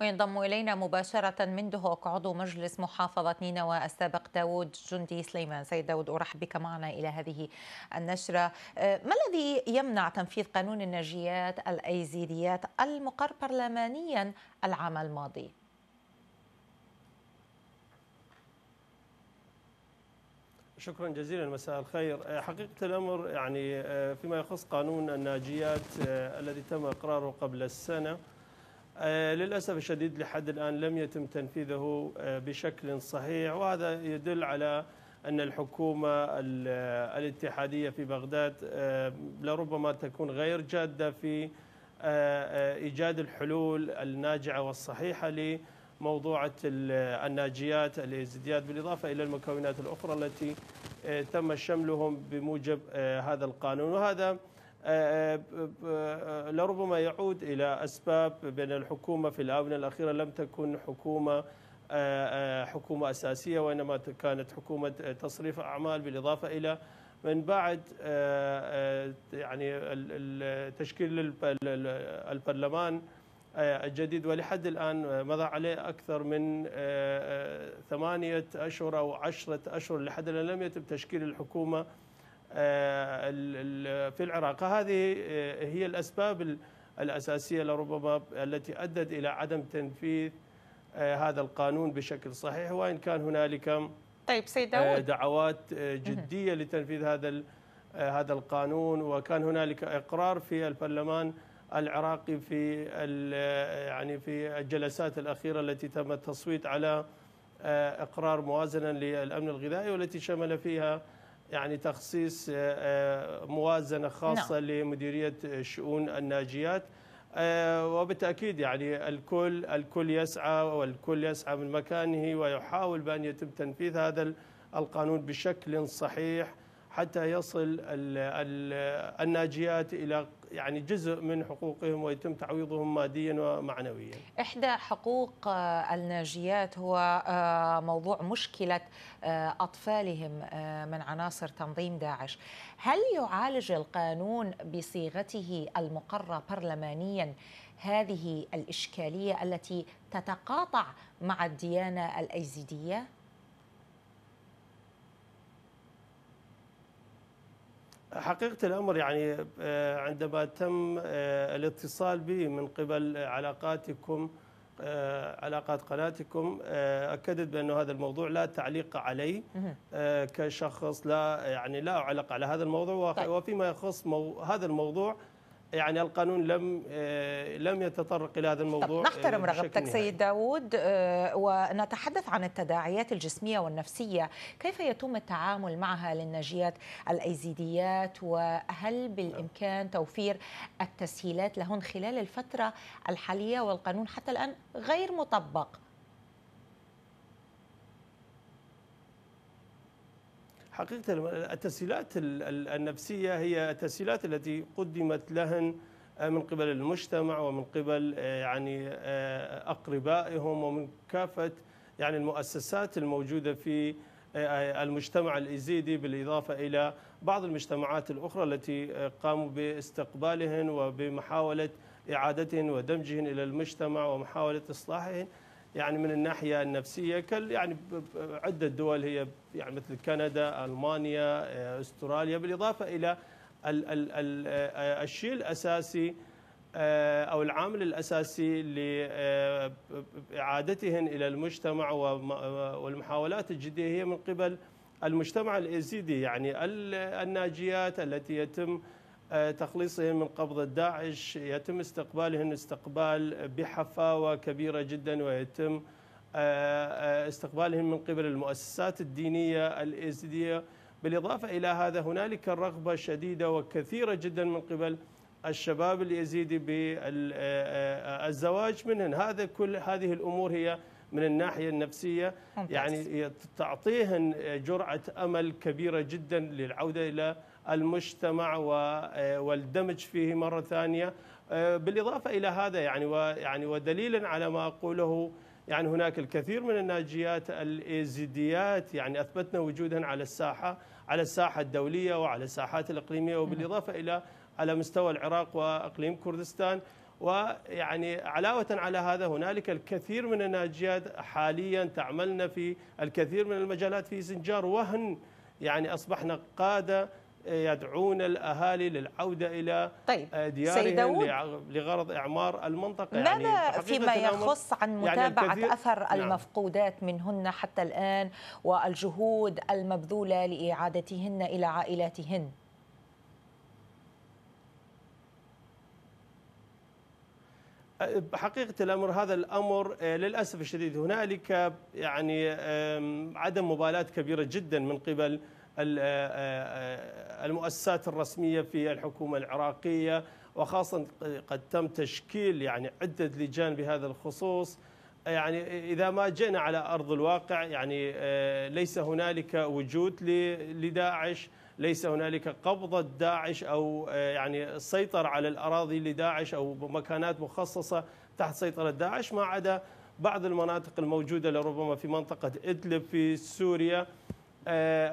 وينضم إلينا مباشرة من دهوك عضو مجلس محافظة نينوى السابق داود جندي سليمان سيد داود أرحب بك معنا إلى هذه النشرة آه، ما الذي يمنع تنفيذ قانون الناجيات الأيزيديات المقر برلمانيا العام الماضي؟ شكرا جزيلا مساء الخير آه، حقيقة الأمر يعني آه، فيما يخص قانون الناجيات الذي تم إقراره قبل السنة آه، للأسف الشديد لحد الآن لم يتم تنفيذه آه، بشكل صحيح وهذا يدل على أن الحكومة آه، الاتحادية في بغداد لربما تكون غير جادة في إيجاد الحلول الناجعة والصحيحة لموضوعة الناجيات الإزدياد بالإضافة إلى المكونات الأخرى التي تم شملهم بموجب هذا القانون وهذا آه، آه، آه، لربما يعود إلى أسباب بأن الحكومة في الآونة الأخيرة لم تكن حكومة حكومة أساسية وإنما كانت حكومة تصريف أعمال بالإضافة إلى من بعد يعني تشكيل البرلمان الجديد ولحد الآن مضى عليه أكثر من ثمانية أشهر أو عشرة أشهر لحد الآن لم يتم تشكيل الحكومة آه، في العراق هذه آه، هي الأسباب الأساسية لربما التي أدت إلى عدم تنفيذ آه، هذا القانون بشكل صحيح وإن كان هنالك طيب سيد داود. دعوات جدية لتنفيذ هذا هذا القانون وكان هنالك إقرار في البرلمان العراقي في يعني في الجلسات الأخيرة التي تم التصويت على إقرار موازنة للأمن الغذائي والتي شمل فيها يعني تخصيص آه، آه، موازنه خاصه لا. نعم. لمديريه شؤون الناجيات آه، وبالتاكيد يعني الكل الكل يسعى والكل يسعى من مكانه ويحاول بان يتم تنفيذ هذا القانون بشكل صحيح حتى يصل الناجيات الى يعني جزء من حقوقهم ويتم تعويضهم ماديا ومعنويا. احدى حقوق آه، الناجيات هو آه، موضوع مشكله آه، اطفالهم من عناصر تنظيم داعش. هل يعالج القانون بصيغته المقرة برلمانيا هذه الاشكاليه التي تتقاطع مع الديانه الايزيديه؟ حقيقة الأمر يعني آه، عندما تم آه، الاتصال بي من قبل علاقاتكم آه، علاقات قناتكم أكدت بأن هذا الموضوع لا تعليق علي كشخص لا يعني لا أعلق على هذا الموضوع طيب. وفيما يخص هذا الموضوع يعني القانون لم آه، لم يتطرق الى هذا الموضوع طب نحترم آه، رغبتك سيد داوود آه، ونتحدث عن التداعيات الجسميه والنفسيه كيف يتم التعامل معها للناجيات الايزيديات وهل بالامكان توفير التسهيلات لهن خلال الفتره الحاليه والقانون حتى الان غير مطبق حقيقة التسهيلات النفسية هي التسهيلات التي قدمت لهن آه، من قبل المجتمع ومن قبل آه، يعني آه، أقربائهم ومن كافة يعني المؤسسات الموجودة في المجتمع الإزيدي بالإضافة إلى بعض المجتمعات الأخرى التي قاموا باستقبالهن وبمحاولة إعادتهن ودمجهن إلى المجتمع ومحاولة إصلاحهن يعني من الناحيه النفسيه كل يعني عده دول هي يعني مثل كندا، المانيا، آه، استراليا بالاضافه الى ال ال ال آه، الشيء الاساسي آه، او العامل الاساسي لاعادتهن الى المجتمع والمحاولات الجديه هي من قبل المجتمع الايزيدي يعني الناجيات التي يتم آه، تخليصهم من قبضة داعش يتم استقبالهم استقبال بحفاوة كبيرة جدا ويتم آه، آه، استقبالهم من قبل المؤسسات الدينية الإزدية بالإضافة إلى هذا هنالك رغبة شديدة وكثيرة جدا من قبل الشباب اليزيدي بالزواج منهن هذا كل هذه الأمور هي من الناحية النفسية يعني تعطيهن جرعة أمل كبيرة جدا للعودة إلى المجتمع آه، والدمج فيه مره ثانيه آه، بالاضافه الى هذا يعني ويعني ودليلا على ما اقوله يعني هناك الكثير من الناجيات الايزيديات يعني اثبتنا وجودهن على الساحه على الساحه الدوليه وعلى الساحات الاقليميه وبالاضافه الى على مستوى العراق واقليم كردستان ويعني علاوة على هذا هنالك الكثير من الناجيات حاليا تعملن في الكثير من المجالات في سنجار وهن يعني أصبحنا قادة يدعون الاهالي للعوده الى طيب. آه، ديارهم لغرض اعمار المنطقه يعني ماذا يعني فيما يخص عن يعني متابعه يعني اثر نعم. المفقودات منهن حتى الان والجهود المبذوله لاعادتهن الى عائلاتهن أه، حقيقة الأمر هذا الأمر أه، للأسف الشديد هنالك يعني عدم مبالاة كبيرة جدا من قبل آه، آه، آه، المؤسسات الرسميه في الحكومه العراقيه وخاصه قد تم تشكيل يعني عده لجان بهذا الخصوص يعني اذا ما جينا على ارض الواقع يعني ليس هنالك وجود لداعش ليس هنالك قبضه داعش او يعني سيطره على الاراضي لداعش او مكانات مخصصه تحت سيطره داعش ما عدا بعض المناطق الموجوده لربما في منطقه ادلب في سوريا آه،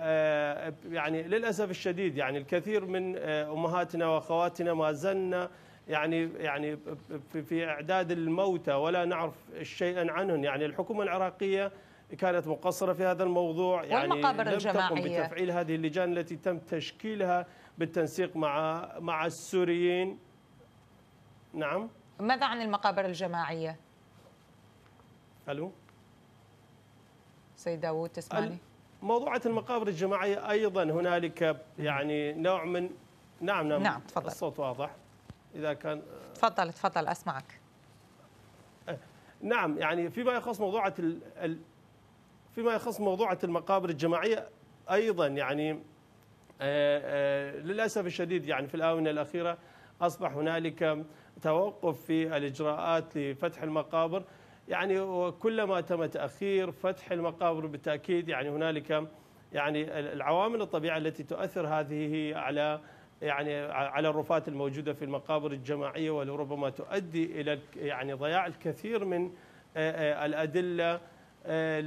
آه، يعني للاسف الشديد يعني الكثير من آه، امهاتنا واخواتنا ما زلنا يعني يعني في اعداد الموتى ولا نعرف شيئا عنهم يعني الحكومه العراقيه كانت مقصرة في هذا الموضوع يعني لم تقم بتفعيل هذه اللجان التي تم تشكيلها بالتنسيق مع مع السوريين نعم ماذا عن المقابر الجماعية؟ ألو سيد داوود تسمعني؟ موضوعة المقابر الجماعية أيضا هنالك يعني نوع من نعم نعم نعم تفضل الصوت واضح إذا كان تفضل تفضل أسمعك أه، نعم يعني فيما يخص موضوعة ال... ال... فيما يخص موضوعة المقابر الجماعية أيضا يعني أه، أه، للأسف الشديد يعني في الآونة الأخيرة أصبح هنالك توقف في الإجراءات لفتح المقابر يعني وكلما تم تاخير فتح المقابر بالتاكيد يعني هنالك يعني العوامل الطبيعيه التي تؤثر هذه على يعني على الرفات الموجوده في المقابر الجماعيه ولربما تؤدي الى يعني ضياع الكثير من آه، آه، الادله آه،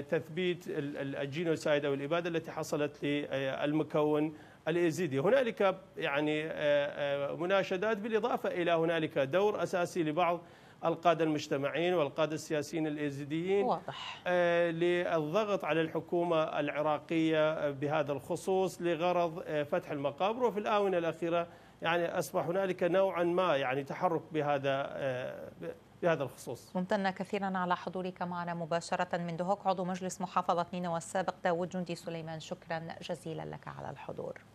لتثبيت الجينوسايد او الاباده التي حصلت للمكون الايزيدي، هنالك يعني مناشدات بالاضافه الى هنالك دور اساسي لبعض القادة المجتمعيين والقادة السياسيين الإيزيديين واضح آه، للضغط على الحكومة العراقية بهذا الخصوص لغرض آه، فتح المقابر وفي الآونة الأخيرة يعني أصبح هنالك نوعا ما يعني تحرك بهذا آه، بهذا الخصوص ممتنة كثيرا على حضورك معنا مباشرة من دهوك عضو مجلس محافظة نينوى السابق داود جندي سليمان شكرا جزيلا لك على الحضور